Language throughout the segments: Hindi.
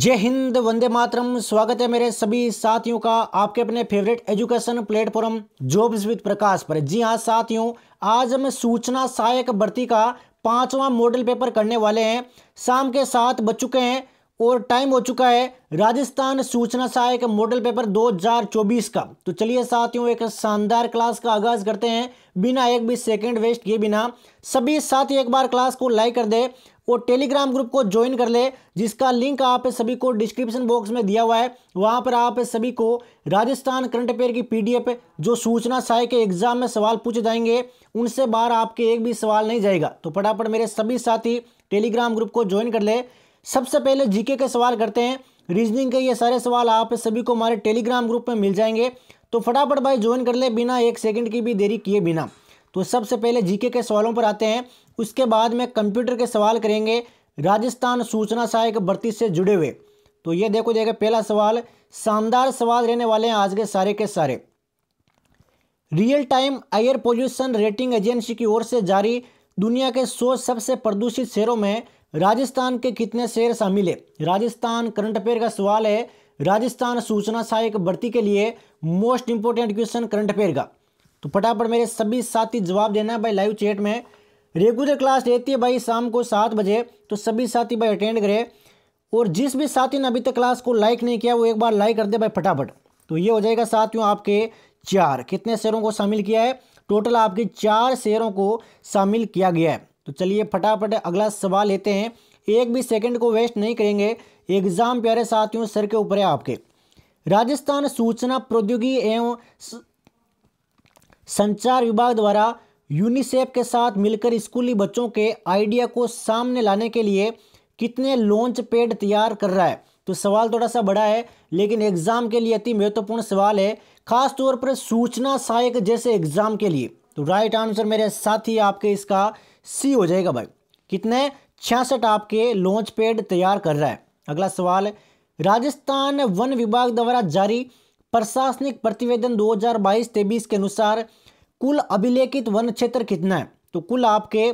जय हिंद वंदे मातरम स्वागत है मेरे सभी साथियों का आपके अपने favourite education platform jobs with Prakash पर जी हाँ साथियों आज हम सूचना सहायक भर्ती का पांचवा मॉडल पेपर करने वाले हैं शाम के सात बज चुके हैं और टाइम हो चुका है राजस्थान सूचना सहायक मॉडल पेपर 2024 का तो चलिए साथियों एक शानदार क्लास का आगाज करते हैं बिना एक भी सेकंड वेस्ट किए बिना सभी साथी एक बार क्लास को लाइक कर दे वो टेलीग्राम ग्रुप को ज्वाइन कर ले जिसका लिंक आप सभी को डिस्क्रिप्शन बॉक्स में दिया हुआ है वहाँ पर आप सभी को राजस्थान करंट अफेयर की पीडीएफ जो सूचना सहाय के एग्जाम में सवाल पूछे जाएंगे उनसे बाहर आपके एक भी सवाल नहीं जाएगा तो फटाफट मेरे सभी साथी टेलीग्राम ग्रुप को ज्वाइन कर ले सबसे पहले जीके के सवाल करते हैं रीजनिंग के ये सारे सवाल आप सभी को हमारे टेलीग्राम ग्रुप में मिल जाएंगे तो फटाफट भाई ज्वाइन कर ले बिना एक सेकेंड की भी देरी किए बिना तो सबसे पहले जीके के सवालों पर आते हैं उसके बाद में कंप्यूटर के सवाल करेंगे राजस्थान सूचना सहायक भर्ती से जुड़े हुए तो ये देखो जाएगा पहला सवाल शानदार सवाल रहने वाले हैं आज के सारे के सारे real time air pollution rating agency की ओर से जारी दुनिया के सौ सबसे प्रदूषित शहरों में राजस्थान के कितने शहर शामिल है राजस्थान करंट अफेयर का सवाल है राजस्थान सूचना सहायक भर्ती के लिए most important question current affair का तो फटाफट मेरे सभी साथी जवाब देना है भाई लाइव चैट में रेगुलर क्लास रहती है भाई शाम को सात बजे तो सभी साथी भाई अटेंड करें और जिस भी साथी ने अभी तक क्लास को लाइक नहीं किया वो एक बार लाइक कर दे भाई फटाफट तो ये हो जाएगा साथियों आपके चार कितने शेयरों को शामिल किया है टोटल आपके चार शेयरों को शामिल किया गया है तो चलिए फटाफट अगला सवाल लेते हैं एक भी सेकंड को वेस्ट नहीं करेंगे एग्जाम प्यारे साथियों सर के ऊपर है आपके राजस्थान सूचना प्रौद्योगिकी एवं संचार विभाग द्वारा यूनिसेफ के साथ मिलकर स्कूली बच्चों के आइडिया को सामने लाने के लिए कितने लॉन्च पेड तैयार कर रहा है तो सवाल थोड़ा सा बड़ा है लेकिन एग्ज़ाम के लिए अति महत्वपूर्ण सवाल है खास तौर पर सूचना सहायक जैसे एग्ज़ाम के लिए तो राइट आंसर मेरे साथ ही आपके इसका सी हो जाएगा भाई कितने छियासठ आपके लॉन्च पेड तैयार कर रहा है अगला सवाल राजस्थान वन विभाग द्वारा जारी प्रशासनिक प्रतिवेदन दो हजार के अनुसार कुल अभिलेखित वन क्षेत्र कितना है तो कुल आपके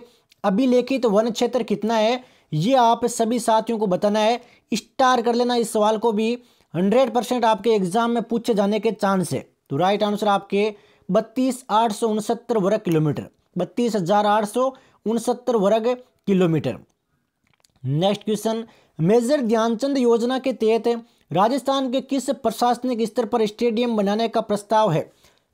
अभिलेखित वन क्षेत्र कितना है ये आप सभी साथियों को बताना है स्टार कर लेना इस सवाल को भी हंड्रेड परसेंट आपके एग्जाम में पूछे जाने के चांस है तो राइट आंसर आपके बत्तीस आठ सौ उनसत्तर वर्ग किलोमीटर बत्तीस हजार आठ सौ उनसत्तर वर्ग kilometre next question major Dhyanchand योजना के तहत राजस्थान के किस प्रशासनिक स्तर पर स्टेडियम बनाने का प्रस्ताव है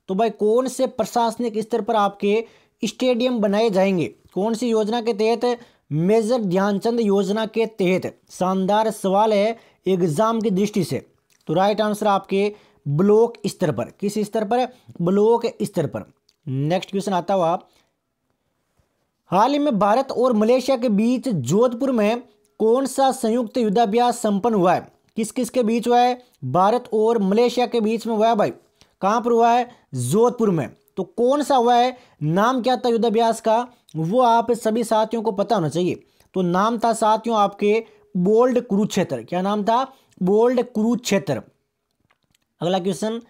तो भाई कौन से प्रशासनिक स्तर पर आपके स्टेडियम बनाए जाएंगे कौन सी योजना के तहत मेजर ध्यानचंद योजना के तहत शानदार सवाल है एग्जाम की दृष्टि से तो राइट आंसर आपके ब्लॉक स्तर पर किस स्तर पर ब्लॉक स्तर पर नेक्स्ट क्वेश्चन आता हुआ हाल ही में भारत और मलेशिया के बीच जोधपुर में कौन सा संयुक्त युद्धाभ्यास संपन्न हुआ है किस किस के बीच हुआ है भारत और मलेशिया के बीच में हुआ है भाई कहां पर हुआ है जोधपुर में तो कौन सा हुआ है नाम क्या था युद्धाभ्यास का वो आप सभी साथियों को पता होना चाहिए तो नाम था साथियों आपके बोल्ड कुरुक्षेत्र क्या नाम था बोल्ड कुरुक्षेत्र अगला क्वेश्चन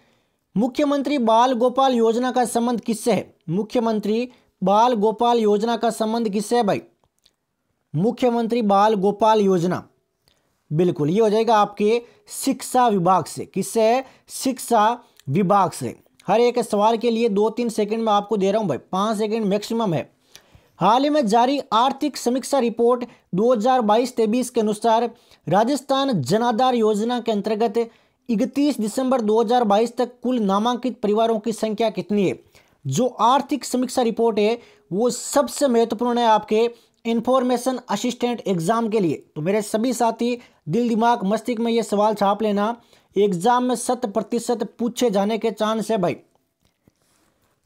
मुख्यमंत्री बाल गोपाल योजना का संबंध किससे है मुख्यमंत्री बाल गोपाल योजना का संबंध किससे है भाई मुख्यमंत्री बाल गोपाल योजना बिल्कुल ये हो जाएगा आपके शिक्षा विभाग से किससे है शिक्षा विभाग से हर एक सवाल के लिए दो तीन सेकंड में आपको दे रहा हूं भाई पाँच सेकंड मैक्सिमम है हाल ही में जारी आर्थिक समीक्षा रिपोर्ट 2022-23 के अनुसार राजस्थान जनाधार योजना के अंतर्गत 31 दिसंबर 2022 तक कुल नामांकित परिवारों की संख्या कितनी है जो आर्थिक समीक्षा रिपोर्ट है वो सबसे महत्वपूर्ण है आपके इन्फॉर्मेशन असिस्टेंट एग्जाम के लिए तो मेरे सभी साथी दिल दिमाग मस्तिष्क में ये सवाल छाप लेना एग्ज़ाम में शत प्रतिशत पूछे जाने के चांस है भाई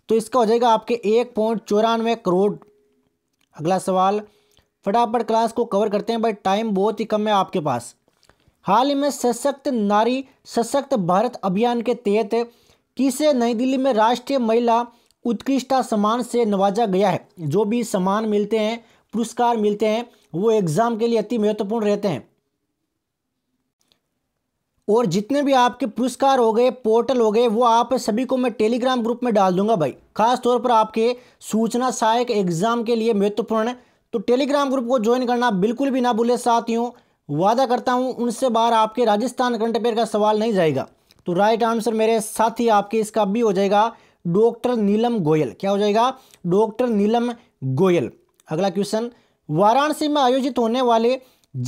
तो इसका हो जाएगा आपके एक पॉइंट चौरानवे करोड़ अगला सवाल फटाफट क्लास को कवर करते हैं भाई टाइम बहुत ही कम है आपके पास हाल ही में सशक्त नारी सशक्त भारत अभियान के तहत किसे नई दिल्ली में राष्ट्रीय महिला उत्कृष्टता सम्मान से नवाजा गया है जो भी सम्मान मिलते हैं पुरस्कार मिलते हैं वो एग्ज़ाम के लिए अति महत्वपूर्ण रहते हैं और जितने भी आपके पुरस्कार हो गए पोर्टल हो गए वो आप सभी को मैं टेलीग्राम ग्रुप में डाल दूंगा भाई खास तौर पर आपके सूचना सहायक एग्जाम के लिए महत्वपूर्ण तो टेलीग्राम ग्रुप को ज्वाइन करना बिल्कुल भी ना भूले साथियों वादा करता हूं उनसे बाहर आपके राजस्थान करंट अफेयर का सवाल नहीं जाएगा तो राइट आंसर मेरे साथ ही आपके इसका भी हो जाएगा डॉक्टर नीलम गोयल क्या हो जाएगा डॉक्टर नीलम गोयल अगला क्वेश्चन वाराणसी में आयोजित होने वाले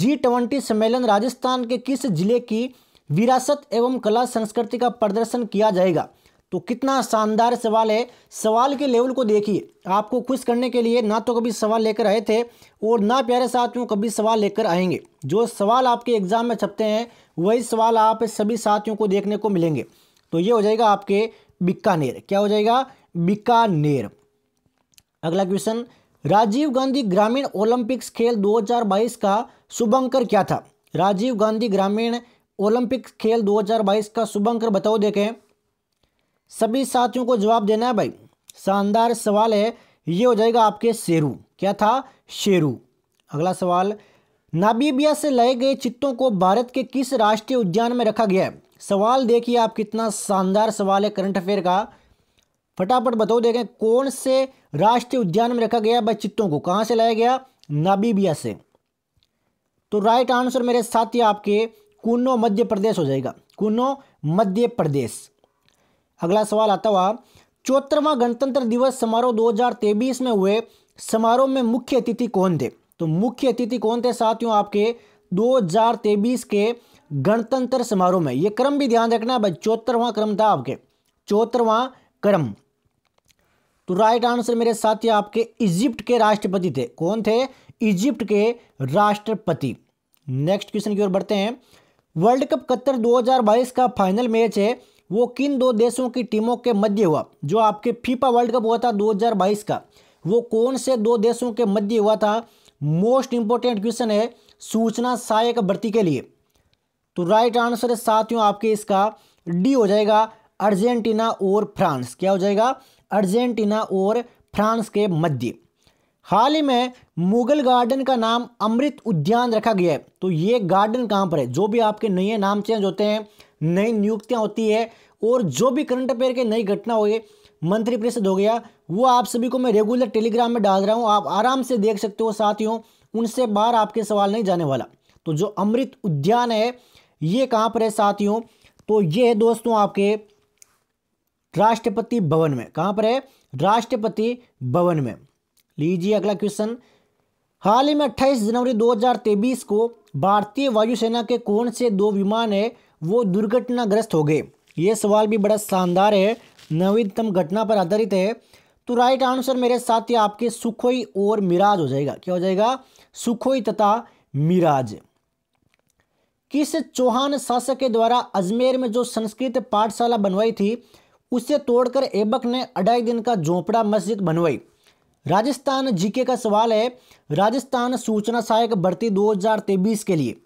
जी ट्वेंटी सम्मेलन राजस्थान के किस जिले की विरासत एवं कला संस्कृति का प्रदर्शन किया जाएगा तो कितना शानदार सवाल है सवाल के लेवल को देखिए आपको खुश करने के लिए ना तो कभी सवाल लेकर आए थे और ना प्यारे साथियों कभी सवाल लेकर आएंगे जो सवाल आपके एग्ज़ाम में छपते हैं वही सवाल आप सभी साथियों को देखने को मिलेंगे तो ये हो जाएगा आपके बिकानेर क्या हो जाएगा बीकानेर अगला क्वेश्चन राजीव गांधी ग्रामीण ओलंपिक्स खेल 2022 का शुभंकर क्या था राजीव गांधी ग्रामीण ओलंपिक खेल 2022 का शुभंकर बताओ देखें सभी साथियों को जवाब देना है भाई शानदार सवाल है ये हो जाएगा आपके शेरू क्या था शेरू अगला सवाल नाबीबिया से लाए गए चित्तों को भारत के किस राष्ट्रीय उद्यान में रखा गया है सवाल देखिए आप कितना शानदार सवाल है करंट अफेयर का फटाफट बताओ देखें कौन से राष्ट्रीय उद्यान में रखा गया भाई चित्तों को कहाँ से लाया गया नाबीबिया से तो राइट आंसर मेरे साथी आपके कुनो मध्य प्रदेश हो जाएगा कुनो मध्य प्रदेश अगला सवाल आता हुआ चौथवा गणतंत्र दिवस समारोह दो में हुए समारोह में मुख्य अतिथि कौन थे तो मुख्य अतिथि कौन थे साथियों आपके दो के गणतंत्र समारोह में यह क्रम भी ध्यान रखना भाई चौथरवा क्रम था आपके चौथरवा क्रम तो राइट आंसर मेरे साथी आपके इजिप्ट के राष्ट्रपति थे कौन थे इजिप्ट के राष्ट्रपति नेक्स्ट क्वेश्चन की ओर बढ़ते हैं वर्ल्ड कप कतर 2022 का फाइनल मैच है वो किन दो देशों की टीमों के मध्य हुआ जो आपके फीफा वर्ल्ड कप हुआ था 2022 का वो कौन से दो देशों के मध्य हुआ था मोस्ट इंपॉर्टेंट क्वेश्चन है सूचना सहायक भर्ती के लिए तो राइट आंसर साथियों आपके इसका डी हो जाएगा अर्जेंटीना और फ्रांस क्या हो जाएगा अर्जेंटीना और फ्रांस के मध्य हाल ही में मुगल गार्डन का नाम अमृत उद्यान रखा गया है तो ये गार्डन कहाँ पर है जो भी आपके नए नाम चेंज होते हैं नई नियुक्तियाँ होती है और जो भी करंट अफेयर के नई घटना हो मंत्री परिषद हो गया वो आप सभी को मैं रेगुलर टेलीग्राम में डाल रहा हूँ आप आराम से देख सकते हो साथियों उनसे बाहर आपके सवाल नहीं जाने वाला तो जो अमृत उद्यान है ये कहाँ पर है साथियों तो ये है दोस्तों आपके राष्ट्रपति भवन में कहाँ पर है राष्ट्रपति भवन में लीजिए अगला क्वेश्चन हाल ही में 28 जनवरी 2023 को भारतीय वायुसेना के कौन से दो विमान है वो दुर्घटनाग्रस्त हो गए ये सवाल भी बड़ा शानदार है नवीनतम घटना पर आधारित है तो राइट आंसर मेरे साथ ही आपके सुखोई और मिराज हो जाएगा क्या हो जाएगा सुखोई तथा मिराज किस चौहान शासक के द्वारा अजमेर में जो संस्कृत पाठशाला बनवाई थी उसे तोड़कर एबक ने अढ़ाई दिन का झोपड़ा मस्जिद बनवाई राजस्थान जीके का सवाल है राजस्थान सूचना सहायक भर्ती 2023 के लिए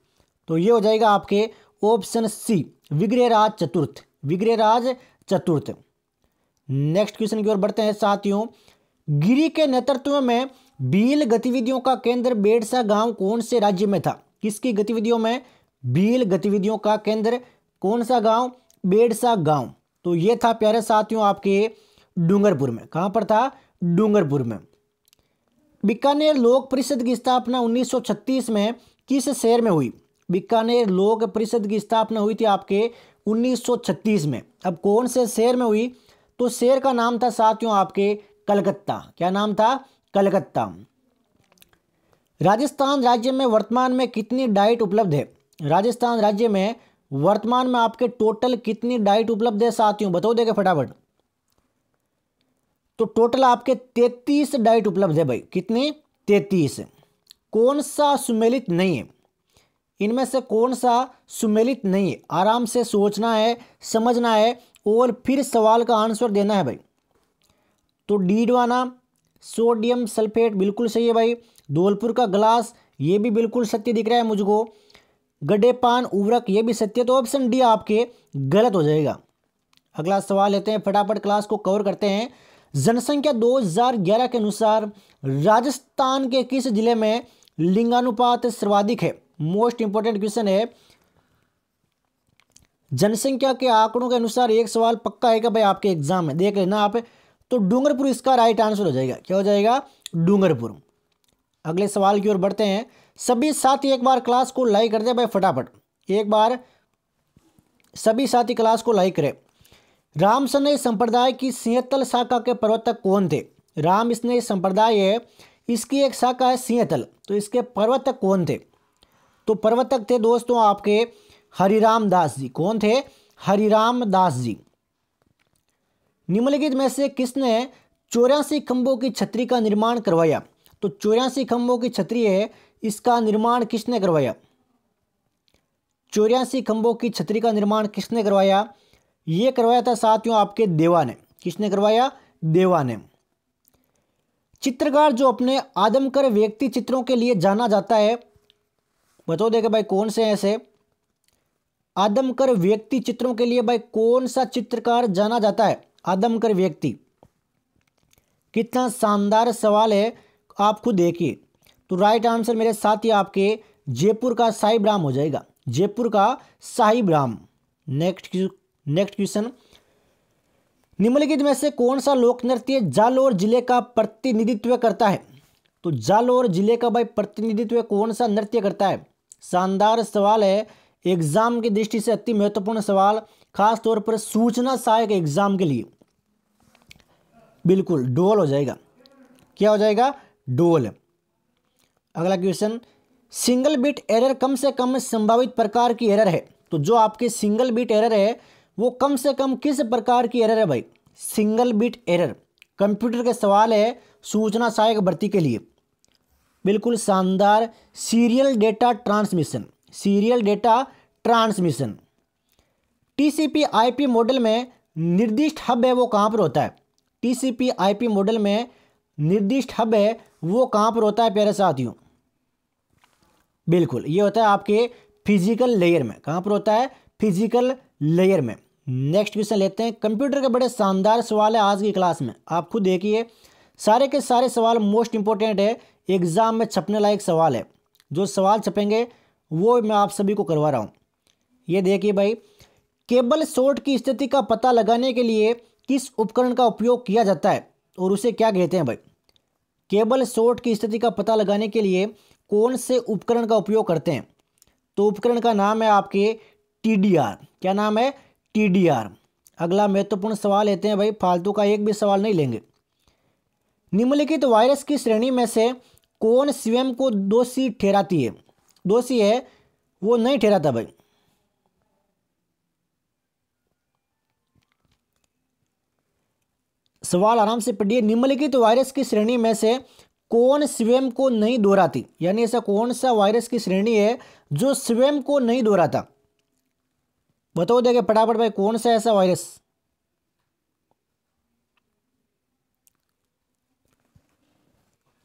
तो ये हो जाएगा आपके ऑप्शन सी विग्रहराज चतुर्थ विग्रहराज चतुर्थ नेक्स्ट क्वेश्चन की ओर बढ़ते हैं साथियों गिरी के नेतृत्व में भील गतिविधियों का केंद्र बेड़सा गांव कौन से राज्य में था किसकी गतिविधियों में भील गतिविधियों का केंद्र कौन सा गांव बेड़सा गांव तो ये था प्यारे साथियों आपके डूंगरपुर में कहां पर था डूंगरपुर में बीकानेर लोक परिषद की स्थापना 1936 में किस शहर में हुई बीकानेर लोक परिषद की स्थापना हुई थी आपके 1936 में अब कौन से शहर में हुई तो शहर का नाम था साथियों आपके कलकत्ता क्या नाम था कलकत्ता राजस्थान राज्य में वर्तमान में कितनी डाइट उपलब्ध है राजस्थान राज्य में वर्तमान में आपके टोटल कितनी डाइट उपलब्ध है साथियों बताओ देखे फटाफट तो टोटल आपके तैतीस डाइट उपलब्ध है भाई कितने तैतीस कौन सा सुमेलित नहीं है इनमें से कौन सा सुमेलित नहीं है आराम से सोचना है समझना है और फिर सवाल का आंसर देना है भाई तो डीडवाना सोडियम सल्फेट बिल्कुल सही है भाई धौलपुर का ग्लास ये भी बिल्कुल सत्य दिख रहा है मुझको गड्ढे पान उवरक ये भी सत्य तो ऑप्शन डी आपके गलत हो जाएगा अगला सवाल लेते हैं फटाफट क्लास को कवर करते हैं जनसंख्या 2011 के अनुसार राजस्थान के किस जिले में लिंगानुपात सर्वाधिक है मोस्ट इंपॉर्टेंट क्वेश्चन है जनसंख्या के आंकड़ों के अनुसार एक सवाल पक्का है कि भाई आपके एग्जाम में देख लेना आप तो डूंगरपुर इसका राइट आंसर हो जाएगा क्या हो जाएगा डूंगरपुर अगले सवाल की ओर बढ़ते हैं सभी साथी एक बार क्लास को लाइक कर दे भाई फटाफट एक बार सभी साथी क्लास को लाइक करें राम सनई संप्रदाय की सिंहतल शाखा के प्रवर्तक कौन थे राम स्नेही संप्रदाय है इसकी एक शाखा है सिंहतल तो इसके प्रवर्तक कौन थे तो प्रवर्तक थे दोस्तों आपके हरिराम दास जी कौन थे हरिराम दास जी निम्नलिखित में से किसने चौरासी खंभों की छतरी का निर्माण करवाया तो चौरासी खंभों की छतरी है इसका निर्माण किसने करवाया चौरासी खंभों की छतरी का निर्माण किसने करवाया ये करवाया था साथियों आपके देवा ने किसने करवाया देवा ने चित्रकार जो अपने आदमकर व्यक्ति चित्रों के लिए जाना जाता है बताओ देखे भाई कौन से ऐसे आदमकर व्यक्ति चित्रों के लिए भाई कौन सा चित्रकार जाना जाता है आदमकर व्यक्ति कितना शानदार सवाल है आप खुद देखिए तो राइट आंसर मेरे साथ ही आपके जयपुर का साहिब राम हो जाएगा जयपुर का Sahib Ram next next question निम्नलिखित में से कौन सा लोक नृत्य जालोर जिले का प्रतिनिधित्व करता है तो जालोर जिले का भाई प्रतिनिधित्व कौन सा नृत्य करता है शानदार सवाल है एग्जाम की दृष्टि से अति महत्वपूर्ण सवाल खास तौर पर सूचना सहायक एग्जाम के लिए बिल्कुल डोल हो जाएगा क्या हो जाएगा डोल अगला क्वेश्चन सिंगल बिट एरर कम से कम संभावित प्रकार की एरर है तो जो आपके सिंगल बिट एरर है वो कम से कम किस प्रकार की एरर है भाई सिंगल बिट एरर कंप्यूटर के सवाल है सूचना सहायक भर्ती के लिए बिल्कुल शानदार serial data transmission serial data transmission TCP IP model में निर्दिष्ट हब है वो कहाँ पर होता है टीसीपी आईपी मॉडल में निर्दिष्ट हब है वो कहाँ पर होता है प्यारे साथियों बिल्कुल ये होता है आपके फिजिकल लेयर में कहाँ पर होता है फिजिकल लेयर में नेक्स्ट क्वेश्चन लेते हैं कंप्यूटर के बड़े शानदार सवाल है आज की क्लास में आप खुद देखिए सारे के सारे सवाल मोस्ट इंपॉर्टेंट है एग्ज़ाम में छपने लायक सवाल है जो सवाल छपेंगे वो मैं आप सभी को करवा रहा हूँ ये देखिए भाई केबल शॉर्ट की स्थिति का पता लगाने के लिए किस उपकरण का उपयोग किया जाता है और उसे क्या कहते हैं भाई केबल शॉर्ट की स्थिति का पता लगाने के लिए कौन से उपकरण का उपयोग करते हैं तो उपकरण का नाम है आपके टी क्या नाम है टीडीआर अगला महत्वपूर्ण सवाल लेते हैं भाई फालतू का एक भी सवाल नहीं लेंगे निम्नलिखित तो वायरस की श्रेणी में से कौन स्वयं को दोषी ठहराती है दोषी है वो नहीं ठहराता भाई सवाल आराम से पढ़िए निम्नलिखित तो वायरस की श्रेणी में से कौन स्वयं को नहीं दोहराती यानी ऐसा कौन सा वायरस की श्रेणी है जो स्वयं को नहीं दोहराता बताओ देखे फटाफट भाई कौन सा ऐसा वायरस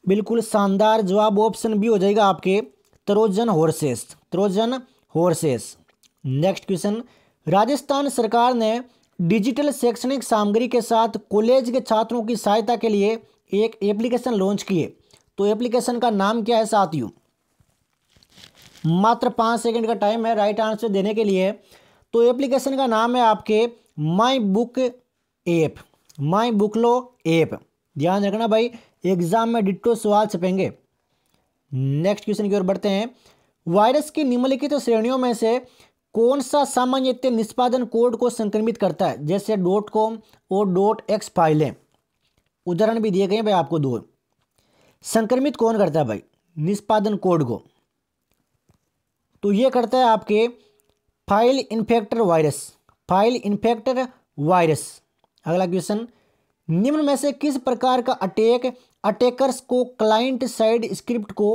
बिल्कुल शानदार जवाब ऑप्शन बी हो जाएगा आपके Trojan horses Trojan horses next question Rajasthan सरकार ने डिजिटल शैक्षणिक सामग्री के साथ कॉलेज के छात्रों की सहायता के लिए एक एप्लीकेशन लॉन्च किए तो एप्लीकेशन का नाम क्या है साथियों मात्र पाँच सेकंड का टाइम है राइट आंसर देने के लिए तो एप्लीकेशन का नाम है आपके my book app my book लो ऐप ध्यान रखना भाई एग्जाम में डिट्टो सवाल छपेंगे नेक्स्ट क्वेश्चन की ओर बढ़ते हैं वायरस की निम्नलिखित तो श्रेणियों में से कौन सा सामान्य निष्पादन कोड को संक्रमित करता है जैसे डॉट कॉम और डॉट एक्स फाइलें उदाहरण भी दिए गए हैं भाई आपको दो संक्रमित कौन करता है भाई निष्पादन कोड को तो ये करता है आपके file infector virus file infector virus अगला क्वेश्चन निम्न में से किस प्रकार का अटैक अटैकर्स को क्लाइंट साइड स्क्रिप्ट को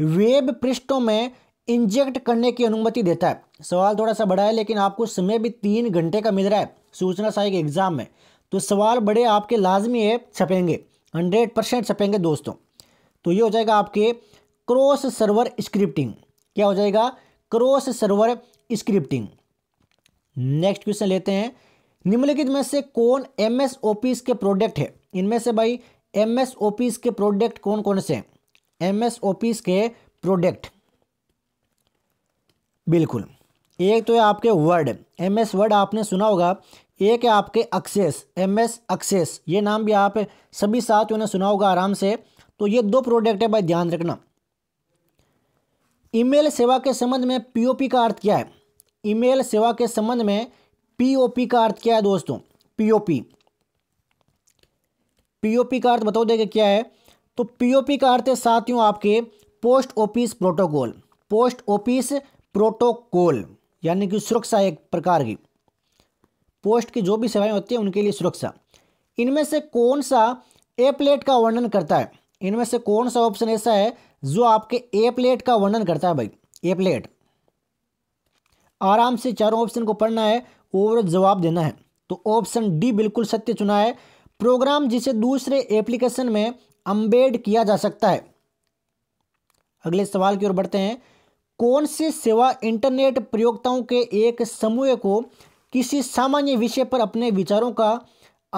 वेब पृष्ठों में इंजेक्ट करने की अनुमति देता है सवाल थोड़ा सा बड़ा है लेकिन आपको समय भी तीन घंटे का मिल रहा है सूचना सहायक एग्जाम में तो सवाल बड़े आपके लाजमी है छपेंगे हंड्रेड परसेंट छपेंगे दोस्तों तो ये हो जाएगा आपके क्रॉस सर्वर स्क्रिप्टिंग क्या हो जाएगा cross server scripting next question लेते हैं निम्नलिखित में से कौन एम एस ओपीस के प्रोडक्ट है इनमें से भाई एम एस ओपीस के प्रोडक्ट कौन कौन से एम एस ओपीस के प्रोडक्ट बिल्कुल एक तो है आपके वर्ड एम एस वर्ड आपने सुना होगा एक है आपके अक्सेस एम एस अक्सेस ये नाम भी आप सभी साथ उन्हें सुना होगा आराम से तो ये दो प्रोडक्ट है भाई ध्यान रखना ईमेल सेवा के संबंध में पीओपी का अर्थ क्या है ईमेल सेवा के संबंध में पीओपी का अर्थ क्या है दोस्तों पीओपी पीओपी का अर्थ बताओ देगा क्या है तो पीओपी का अर्थ है साथियों आपके post office protocol post office protocol यानी कि सुरक्षा एक प्रकार की पोस्ट की जो भी सेवाएं होती है उनके लिए सुरक्षा इनमें से कौन सा एपलेट का वर्णन करता है इनमें से कौन सा ऑप्शन ऐसा है जो आपके ए प्लेट का वर्णन करता है भाई ए प्लेट आराम से चारों ऑप्शन को पढ़ना है और जवाब देना है तो ऑप्शन डी बिल्कुल सत्य चुना है प्रोग्राम जिसे दूसरे एप्लीकेशन में अम्बेड किया जा सकता है अगले सवाल की ओर बढ़ते हैं कौन सी से सेवा इंटरनेट प्रयोगताओं के एक समूह को किसी सामान्य विषय पर अपने विचारों का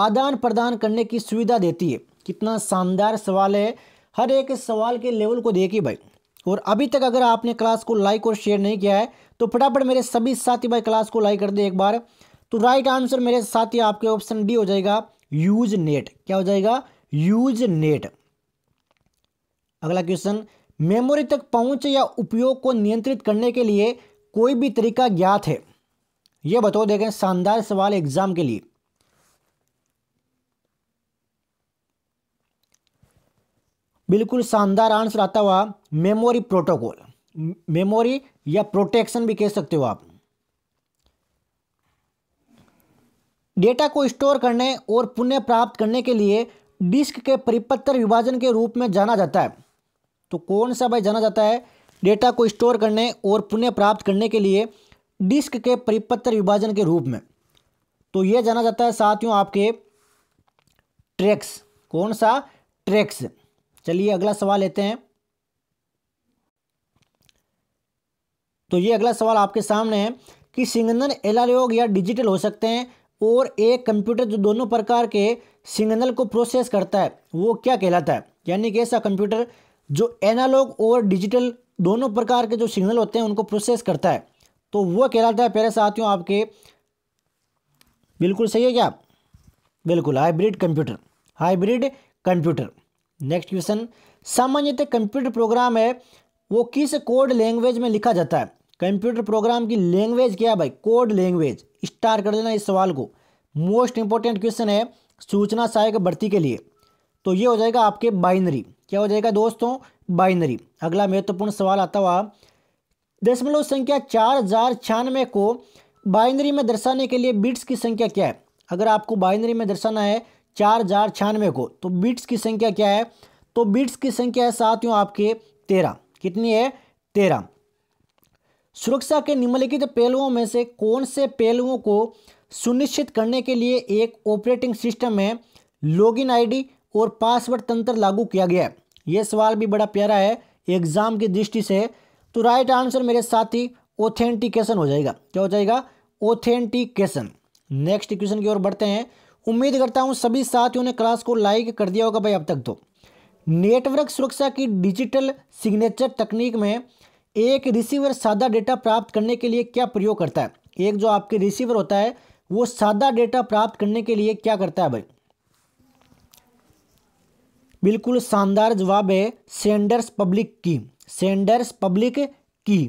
आदान प्रदान करने की सुविधा देती है कितना शानदार सवाल है हर एक इस सवाल के लेवल को देखिए भाई और अभी तक अगर आपने क्लास को लाइक और शेयर नहीं किया है तो फटाफट मेरे सभी साथी भाई क्लास को लाइक कर दे एक बार तो राइट आंसर मेरे साथी आपके ऑप्शन डी हो जाएगा यूज नेट क्या हो जाएगा यूज नेट अगला क्वेश्चन मेमोरी तक पहुंच या उपयोग को नियंत्रित करने के लिए कोई भी तरीका ज्ञात है यह बताओ देखें शानदार सवाल एग्जाम के लिए बिल्कुल शानदार आंसर आता हुआ मेमोरी प्रोटोकॉल मेमोरी या प्रोटेक्शन भी कह सकते हो आप डेटा को स्टोर करने और पुनः प्राप्त करने के लिए डिस्क के परिपत्र विभाजन के रूप में जाना जाता है तो कौन सा भाई जाना जाता है डेटा को स्टोर करने और पुनः प्राप्त करने के लिए डिस्क के परिपत्र विभाजन के रूप में तो यह जाना जाता है साथियों आपके ट्रैक्स कौन सा ट्रैक्स चलिए अगला सवाल लेते हैं तो ये अगला सवाल आपके सामने है कि सिग्नल एनालॉग या डिजिटल हो सकते हैं और एक कंप्यूटर जो दोनों प्रकार के सिग्नल को प्रोसेस करता है वो क्या कहलाता है यानी कि ऐसा कंप्यूटर जो एनालॉग और डिजिटल दोनों प्रकार के जो सिग्नल होते हैं उनको प्रोसेस करता है तो वह कहलाता है पहले साथियों आपके बिल्कुल सही है क्या बिल्कुल hybrid computer hybrid computer next question सामान्यतः कंप्यूटर प्रोग्राम है वो किस कोड लैंग्वेज में लिखा जाता है कंप्यूटर प्रोग्राम की लैंग्वेज क्या है भाई कोड लैंग्वेज स्टार कर देना इस सवाल को मोस्ट इंपॉर्टेंट क्वेश्चन है सूचना सहायक भर्ती के लिए तो ये हो जाएगा आपके बाइनरी क्या हो जाएगा दोस्तों बाइनरी अगला महत्वपूर्ण सवाल आता हुआ दशमलव संख्या चार हजार छियानवे को बाइनरी में दर्शाने के लिए बिट्स की संख्या क्या है अगर आपको बाइनरी में दर्शाना है चार हजार छियानवे को तो बिट्स की संख्या क्या है तो बिट्स की संख्या है साथियों आपके तेरह कितनी है तेरह सुरक्षा के निम्नलिखित पहलुओं में से कौन से पहलुओं को सुनिश्चित करने के लिए एक ऑपरेटिंग सिस्टम में लॉगिन आईडी और पासवर्ड तंत्र लागू किया गया है यह सवाल भी बड़ा प्यारा है एग्जाम की दृष्टि से तो राइट आंसर मेरे साथ ही ऑथेंटिकेशन हो जाएगा क्या हो जाएगा ऑथेंटिकेशन नेक्स्ट क्वेश्चन की ओर बढ़ते हैं उम्मीद करता हूँ सभी साथियों ने क्लास को लाइक कर दिया होगा भाई अब तक तो नेटवर्क सुरक्षा की डिजिटल सिग्नेचर तकनीक में एक रिसीवर सादा डेटा प्राप्त करने के लिए क्या प्रयोग करता है एक जो आपके रिसीवर होता है वो सादा डेटा प्राप्त करने के लिए क्या करता है भाई बिल्कुल शानदार जवाब है sender's public key sender's public key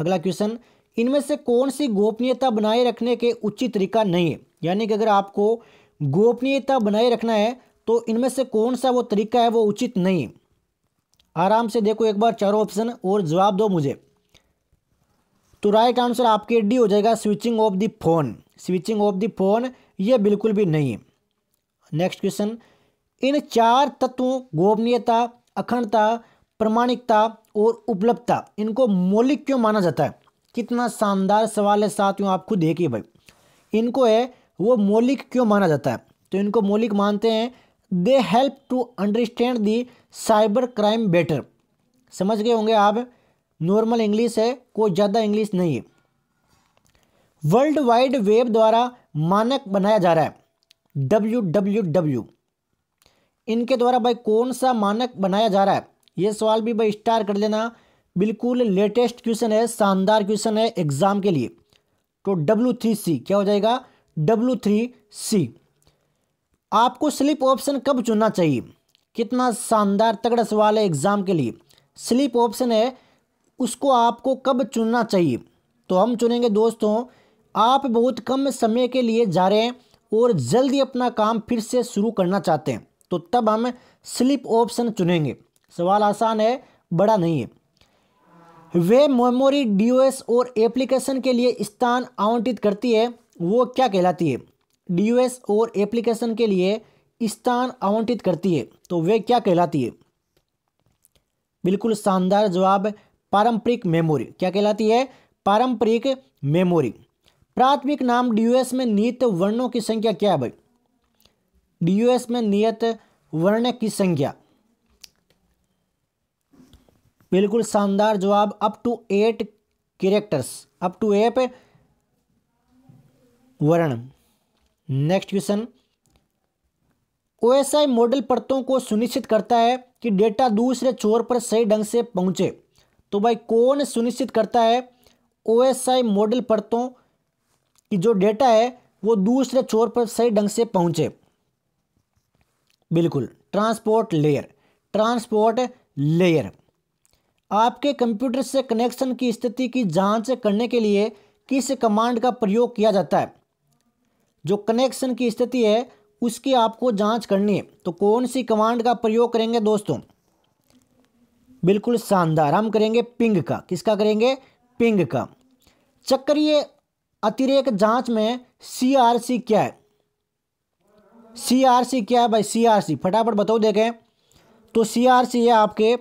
अगला क्वेश्चन इनमें से कौन सी गोपनीयता बनाए रखने के उचित तरीका नहीं है यानी कि अगर आपको गोपनीयता बनाए रखना है तो इनमें से कौन सा वो तरीका है वो उचित नहीं आराम से देखो एक बार चारों ऑप्शन और जवाब दो मुझे तो राइट आंसर आपके डी हो जाएगा switching off the phone switching off the phone ये बिल्कुल भी नहीं नेक्स्ट क्वेश्चन इन चार तत्वों गोपनीयता अखंडता प्रमाणिकता और उपलब्धता इनको मौलिक क्यों माना जाता है कितना शानदार सवाल है साथियों आप खुद देखिए भाई इनको है वो मौलिक क्यों माना जाता है तो इनको मौलिक मानते हैं they help to understand the cyber crime better समझ गए होंगे आप नॉर्मल इंग्लिश है कोई ज़्यादा इंग्लिश नहीं है वर्ल्ड वाइड वेब द्वारा मानक बनाया जा रहा है डब्ल्यू डब्ल्यू डब्ल्यू इनके द्वारा भाई कौन सा मानक बनाया जा रहा है ये सवाल भी भाई स्टार कर लेना बिल्कुल लेटेस्ट क्वेश्चन है शानदार क्वेश्चन है एग्ज़ाम के लिए तो डब्ल्यू थ्री सी क्या हो जाएगा डब्लू थ्री सी आपको स्लिप ऑप्शन कब चुनना चाहिए कितना शानदार तगड़ा सवाल है एग्ज़ाम के लिए स्लिप ऑप्शन है उसको आपको कब चुनना चाहिए तो हम चुनेंगे दोस्तों आप बहुत कम समय के लिए जा रहे हैं और जल्दी अपना काम फिर से शुरू करना चाहते हैं तो तब हम स्लिप ऑप्शन चुनेंगे सवाल आसान है बड़ा नहीं है वे मेमोरी डीओएस और एप्लीकेशन के लिए स्थान आवंटित करती है वो क्या कहलाती है डी और एप्लीकेशन के लिए स्थान आवंटित करती है तो वे क्या कहलाती है बिल्कुल शानदार जवाब पारंपरिक मेमोरी क्या कहलाती है पारंपरिक मेमोरी प्राथमिक नाम डीयूएस में नियत वर्णों की संख्या क्या है भाई एस में नियत वर्ण की संख्या बिल्कुल शानदार जवाब up to eight characters up to eight वर्ण नेक्स्ट क्वेश्चन ओएसआई मॉडल परतों को सुनिश्चित करता है कि डेटा दूसरे छोर पर सही ढंग से पहुंचे तो भाई कौन सुनिश्चित करता है ओएसआई मॉडल परतों की जो डेटा है वो दूसरे छोर पर सही ढंग से पहुंचे बिल्कुल ट्रांसपोर्ट लेयर ट्रांसपोर्ट लेयर आपके कंप्यूटर से कनेक्शन की स्थिति की जांच करने के लिए किस कमांड का प्रयोग किया जाता है जो कनेक्शन की स्थिति है उसकी आपको जांच करनी है तो कौन सी कमांड का प्रयोग करेंगे दोस्तों बिल्कुल शानदार हम करेंगे पिंग का किसका करेंगे पिंग का चक्रीय अतिरेक जांच में सीआरसी क्या है सीआरसी क्या है भाई सीआरसी फटाफट बताओ देखें तो सीआरसी है आपके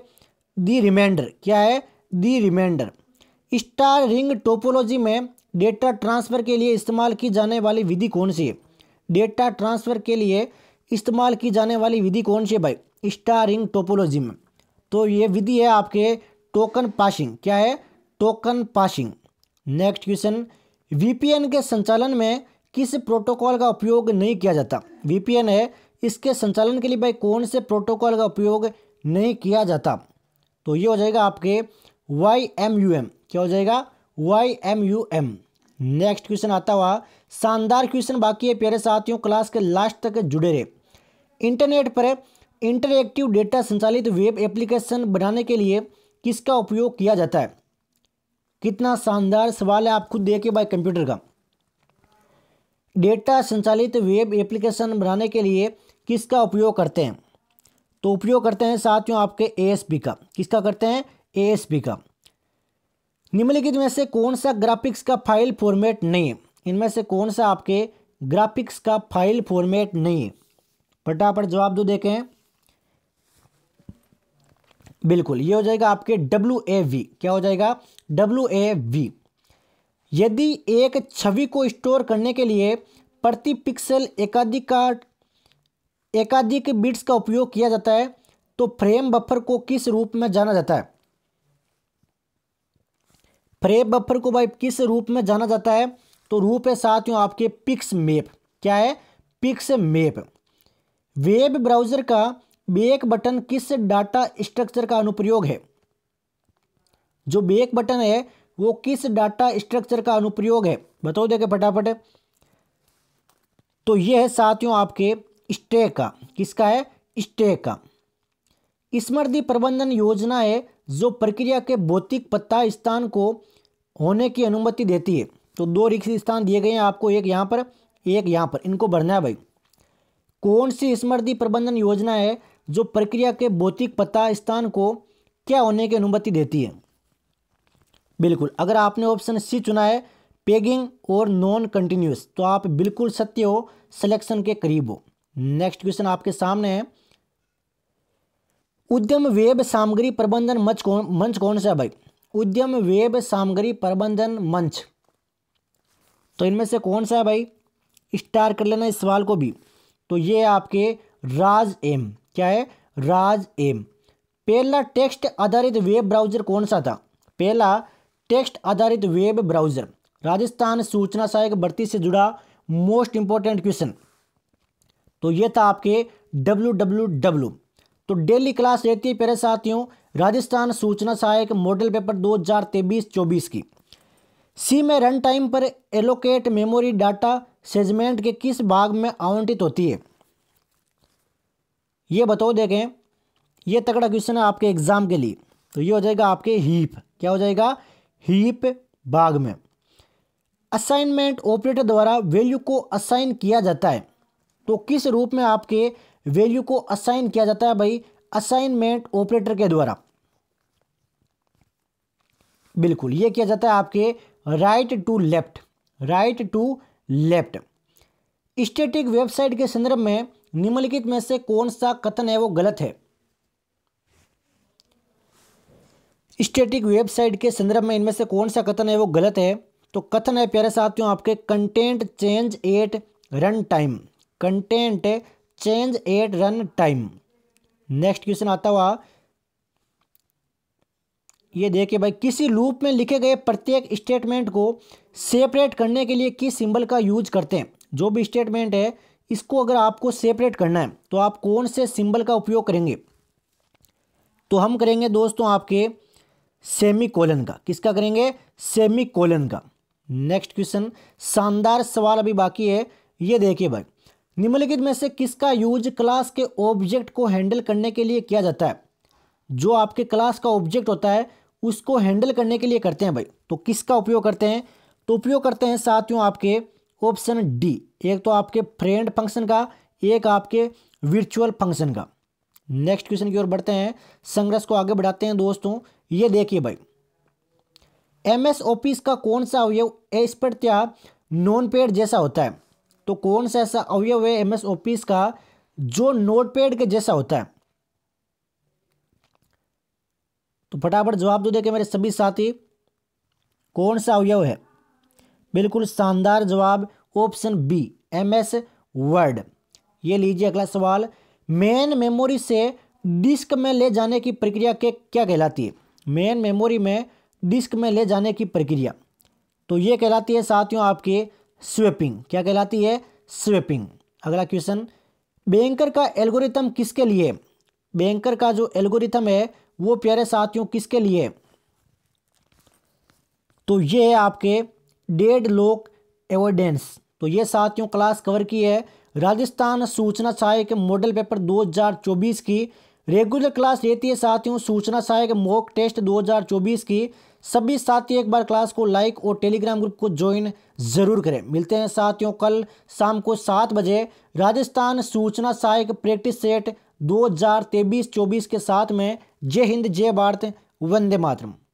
दी रिमाइंडर क्या है the reminder star ring topology में डेटा ट्रांसफ़र के लिए इस्तेमाल की जाने वाली विधि कौन सी है डेटा ट्रांसफ़र के लिए इस्तेमाल की जाने वाली विधि कौन सी है भाई स्टारिंग टोपोलॉजी में तो ये विधि है आपके टोकन पासिंग क्या है token passing next question VPN के संचालन में किस प्रोटोकॉल का उपयोग नहीं किया जाता वीपीएन है इसके संचालन के लिए भाई कौन से प्रोटोकॉल का उपयोग नहीं किया जाता तो ये हो जाएगा आपके वाई एम यू एम क्या हो जाएगा Y M U M next question आता हुआ शानदार क्वेश्चन बाकी है प्यारे साथियों क्लास के लास्ट तक जुड़े रहे इंटरनेट पर इंटरएक्टिव डेटा संचालित वेब एप्लीकेशन बनाने के लिए किसका उपयोग किया जाता है कितना शानदार सवाल है आप खुद देखिए भाई कंप्यूटर का डेटा संचालित वेब एप्लीकेशन बनाने के लिए किसका उपयोग करते हैं तो उपयोग करते हैं साथियों आपके ए का किसका करते हैं ए का निम्नलिखित में से कौन सा ग्राफिक्स का फाइल फॉर्मेट नहीं है इनमें से कौन सा आपके ग्राफिक्स का फाइल फॉर्मेट नहीं है फटाफट जवाब दो देखें बिल्कुल ये हो जाएगा आपके डब्ल्यू ए वी क्या हो जाएगा डब्ल्यू ए वी यदि एक छवि को स्टोर करने के लिए प्रति पिक्सल एकाधिक का एकाधिक बिट्स का उपयोग किया जाता है तो फ्रेम बफर को किस रूप में जाना जाता है फ्रेप बफर को भाई किस रूप में जाना जाता है तो रूप है साथियों आपके पिक्स मेप क्या है पिक्स मेप वेब ब्राउजर का बेक बटन किस डाटा स्ट्रक्चर का अनुप्रयोग है जो बेक बटन है वो किस डाटा स्ट्रक्चर का अनुप्रयोग है बताओ देखे फटाफट तो ये है साथियों आपके स्टेक का किसका है स्टेक का स्मृति प्रबंधन योजना है जो प्रक्रिया के भौतिक पत्ता स्थान को होने की अनुमति देती है तो दो रिक्त स्थान दिए गए हैं आपको एक यहाँ पर एक यहाँ पर इनको भरना है भाई कौन सी स्मृति प्रबंधन योजना है जो प्रक्रिया के भौतिक पता स्थान को क्या होने की अनुमति देती है बिल्कुल अगर आपने ऑप्शन सी चुना है पेगिंग और नॉन कंटिन्यूस तो आप बिल्कुल सत्य हो सिलेक्शन के करीब हो नेक्स्ट क्वेश्चन आपके सामने है उद्यम वेब सामग्री प्रबंधन मंच कौन मंच कौन सा है भाई उद्यम वेब सामग्री प्रबंधन मंच तो इनमें से कौन सा है भाई स्टार कर लेना इस सवाल को भी तो ये आपके राज एम क्या है राज एम पहला टेक्स्ट आधारित वेब ब्राउजर कौन सा था पहला टेक्स्ट आधारित वेब ब्राउजर राजस्थान सूचना सहायक भर्ती से जुड़ा मोस्ट इंपॉर्टेंट क्वेश्चन तो ये था आपके डब्ल्यू डब्ल्यू डब्ल्यू तो डेली क्लास रहती है पेरे साथियों राजस्थान सूचना सहायक मॉडल पेपर 2023-24 की सी में रन टाइम पर एलोकेट मेमोरी डाटा सेजमेंट के किस भाग में आवंटित होती है ये बताओ देखें ये तगड़ा क्वेश्चन है आपके एग्ज़ाम के लिए तो ये हो जाएगा आपके हीप क्या हो जाएगा हीप भाग में असाइनमेंट ऑपरेटर द्वारा वैल्यू को असाइन किया जाता है तो किस रूप में आपके वैल्यू को असाइन किया जाता है भाई असाइनमेंट ऑपरेटर के द्वारा बिल्कुल ये किया जाता है आपके right to left right to left static website के संदर्भ में निम्नलिखित में से कौन सा कथन है वो गलत है स्टेटिक वेबसाइट के संदर्भ में इनमें से कौन सा कथन है वो गलत है तो कथन है प्यारे साथियों आपके content change at run time content change at run time next question आता हुआ ये देखिए भाई किसी लूप में लिखे गए प्रत्येक स्टेटमेंट को सेपरेट करने के लिए किस सिंबल का यूज करते हैं जो भी स्टेटमेंट है इसको अगर आपको सेपरेट करना है तो आप कौन से सिंबल का उपयोग करेंगे तो हम करेंगे दोस्तों आपके सेमी कोलन का किसका करेंगे सेमी कोलन का नेक्स्ट क्वेश्चन शानदार सवाल अभी बाकी है ये देखिए भाई निम्नलिखित में से किसका यूज क्लास के ऑब्जेक्ट को हैंडल करने के लिए किया जाता है जो आपके क्लास का ऑब्जेक्ट होता है उसको हैंडल करने के लिए करते हैं भाई तो किसका उपयोग करते हैं तो उपयोग करते हैं साथियों आपके ऑप्शन डी एक तो आपके फ्रेंड फंक्शन का एक आपके वर्चुअल फंक्शन का नेक्स्ट क्वेश्चन की ओर बढ़ते हैं संघर्ष को आगे बढ़ाते हैं दोस्तों ये देखिए भाई एम एस ऑफिस का कौन सा अवयव एस्पर्ट या नॉन पेड जैसा होता है तो कौन सा ऐसा अवयव है एम एस ऑफिस का जो नोटपैड के जैसा होता है तो फटाफट जवाब दो देखे मेरे सभी साथी कौन सा अवयव है बिल्कुल शानदार जवाब ऑप्शन बी एम एस वर्ड ये लीजिए अगला सवाल मेन मेमोरी से डिस्क में ले जाने की प्रक्रिया के क्या कहलाती है मेन मेमोरी में डिस्क में ले जाने की प्रक्रिया तो ये कहलाती है साथियों आपके स्वेपिंग क्या कहलाती है स्वेपिंग अगला क्वेश्चन बैंकर का एल्गोरिथम किसके लिए बैंकर का जो एल्गोरिथम है वो प्यारे साथियों किसके लिए तो ये है आपके डेड लोक एवोडेंस तो ये साथियों क्लास कवर की है राजस्थान सूचना सहायक मॉडल पेपर 2024 की रेगुलर क्लास रहती है साथियों सूचना सहायक मॉक टेस्ट 2024 की सभी साथी एक बार क्लास को लाइक और टेलीग्राम ग्रुप को ज्वाइन जरूर करें मिलते हैं साथियों कल शाम को सात बजे राजस्थान सूचना सहायक प्रैक्टिस सेट दो हजार तेईस चौबीस के साथ में जय हिंद जय भारत वंदे मातरम